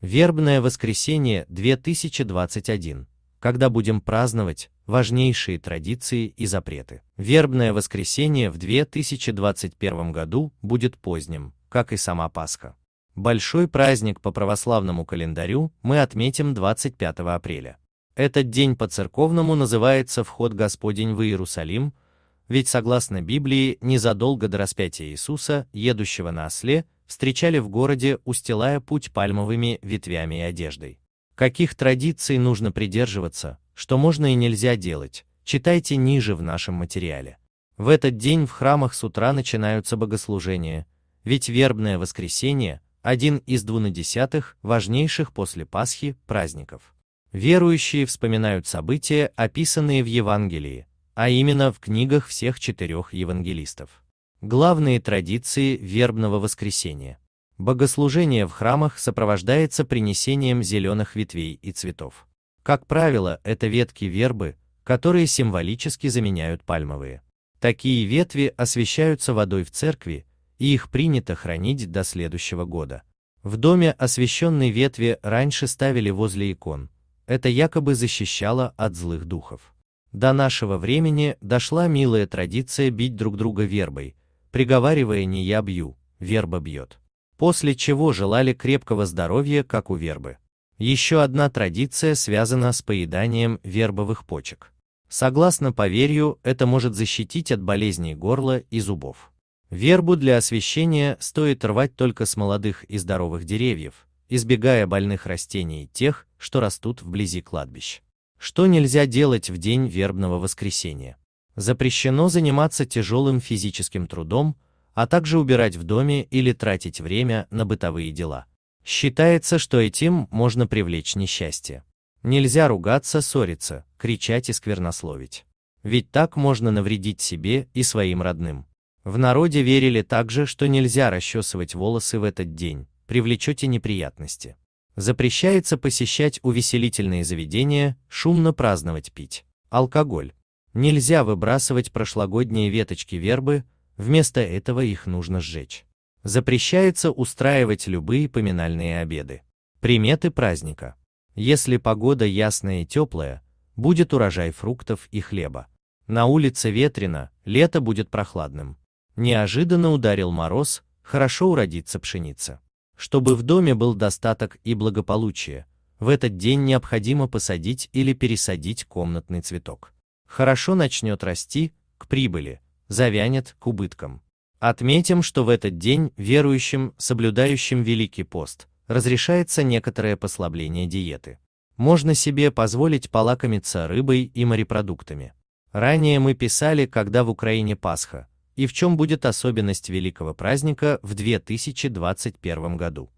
Вербное воскресенье 2021, когда будем праздновать важнейшие традиции и запреты. Вербное воскресенье в 2021 году будет поздним, как и сама Пасха. Большой праздник по православному календарю мы отметим 25 апреля. Этот день по-церковному называется «Вход Господень в Иерусалим», ведь согласно Библии, незадолго до распятия Иисуса, едущего на осле, встречали в городе, устилая путь пальмовыми ветвями и одеждой. Каких традиций нужно придерживаться, что можно и нельзя делать, читайте ниже в нашем материале. В этот день в храмах с утра начинаются богослужения, ведь вербное воскресенье – один из двунадесятых важнейших после Пасхи праздников. Верующие вспоминают события, описанные в Евангелии, а именно в книгах всех четырех евангелистов. Главные традиции вербного воскресения. Богослужение в храмах сопровождается принесением зеленых ветвей и цветов. Как правило, это ветки вербы, которые символически заменяют пальмовые. Такие ветви освещаются водой в церкви, и их принято хранить до следующего года. В доме освященные ветви раньше ставили возле икон. Это якобы защищало от злых духов. До нашего времени дошла милая традиция бить друг друга вербой, приговаривая «не я бью, верба бьет». После чего желали крепкого здоровья, как у вербы. Еще одна традиция связана с поеданием вербовых почек. Согласно поверью, это может защитить от болезней горла и зубов. Вербу для освещения стоит рвать только с молодых и здоровых деревьев, избегая больных растений и тех, что растут вблизи кладбищ. Что нельзя делать в день вербного воскресения? Запрещено заниматься тяжелым физическим трудом, а также убирать в доме или тратить время на бытовые дела. Считается, что этим можно привлечь несчастье. Нельзя ругаться, ссориться, кричать и сквернословить. Ведь так можно навредить себе и своим родным. В народе верили также, что нельзя расчесывать волосы в этот день, привлечете неприятности. Запрещается посещать увеселительные заведения, шумно праздновать пить, алкоголь, Нельзя выбрасывать прошлогодние веточки вербы, вместо этого их нужно сжечь. Запрещается устраивать любые поминальные обеды. Приметы праздника. Если погода ясная и теплая, будет урожай фруктов и хлеба. На улице ветрено, лето будет прохладным. Неожиданно ударил мороз, хорошо уродится пшеница. Чтобы в доме был достаток и благополучие, в этот день необходимо посадить или пересадить комнатный цветок хорошо начнет расти к прибыли, завянет к убыткам. Отметим, что в этот день верующим, соблюдающим Великий пост, разрешается некоторое послабление диеты. Можно себе позволить полакомиться рыбой и морепродуктами. Ранее мы писали, когда в Украине Пасха, и в чем будет особенность великого праздника в 2021 году.